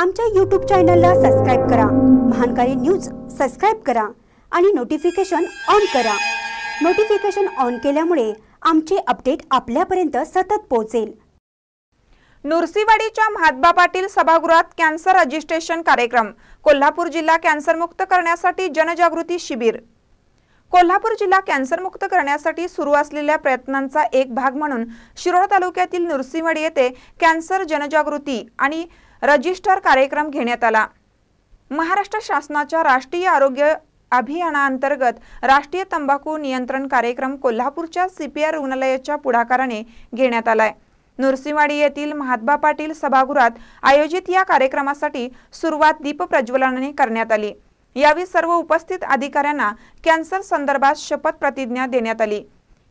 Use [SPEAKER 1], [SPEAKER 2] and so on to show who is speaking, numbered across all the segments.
[SPEAKER 1] आमच्या यूट्यूब चॅनलला सबस्क्राईब करा महानकारी न्यूज सबस्क्राईब करा आणि नोटिफिकेशन ऑन करा नोटिफिकेशन ऑन केल्यामुळे आमचे अपडेट आपल्यापर्यंत सतत पोहोचेल नुरसीवाडीच्या महात्मा पाटील सभागृहात
[SPEAKER 2] कॅन्सर रजिस्ट्रेशन कार्यक्रम कोल्हापूर जिल्हा कॅन्सरमुक्त करण्यासाठी जनजागृती शिबिर कोल्हापूर जिल्हा कॅन्सरमुक्त करण्यासाठी सुरू असलेल्या प्रयत्नांचा एक भाग म्हणून शिरोळ तालुक्यातील नुरसिंहवाडी येथे कॅन्सर जनजागृती आणि रजिस्टर कार्यक्रम घेण्यात आला महाराष्ट्र शासनाच्या राष्ट्रीय आरोग्य अभियानाअंतर्गत राष्ट्रीय तंबाखू नियंत्रण कार्यक्रम कोल्हापूरच्या सीपीआर रुग्णालयाच्या पुढाकाराने घेण्यात आलाय नुरसिंवाडी येथील महात्मा पाटील सभागृहात आयोजित या कार्यक्रमासाठी सुरुवात दीपप्रज्वलनाने करण्यात आली यावेळी सर्व उपस्थित अधिकाऱ्यांना कॅन्सर संदर्भात शपथ प्रतिज्ञा देण्यात आली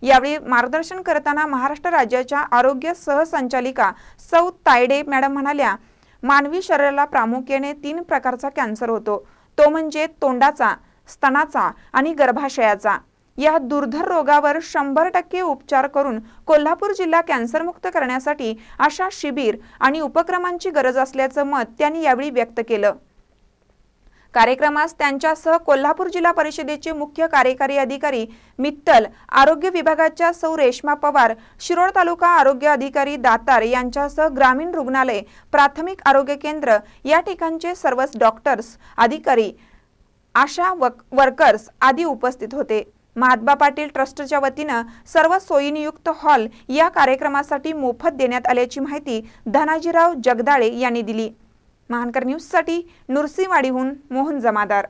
[SPEAKER 2] यावेळी मार्गदर्शन करताना महाराष्ट्र राज्याच्या आरोग्य सहसंचालिका सौ तायडे मॅडम म्हणाल्या मानवी शरीराला प्रामुख्याने तीन प्रकारचा कॅन्सर होतो तो म्हणजे तोंडाचा स्तनाचा आणि गर्भाशयाचा या दुर्धर रोगावर शंभर टक्के उपचार करून कोल्हापूर जिल्हा कॅन्सरमुक्त करण्यासाठी अशा शिबिर आणि उपक्रमांची गरज असल्याचं मत त्यांनी यावेळी व्यक्त केलं कार्यक्रमास त्यांच्यासह कोल्हापूर जिल्हा परिषदेचे मुख्य कार्यकारी अधिकारी मित्तल आरोग्य विभागाच्या सौ रेश्मा पवार शिरोळ तालुका आरोग्य अधिकारी दातार यांच्यासह ग्रामीण रुग्णालय प्राथमिक आरोग्य केंद्र या ठिकाणचे सर्वच डॉक्टर्स अधिकारी आशा वर्कर्स आदी उपस्थित होते महात्मा पाटील ट्रस्टच्या वतीनं सर्व सोयीनियुक्त हॉल या कार्यक्रमासाठी मोफत देण्यात आल्याची माहिती धनाजीराव जगदाळे यांनी दिली महानकर न्यूजसाठी नुरसीवाडीहून मोहन जमादार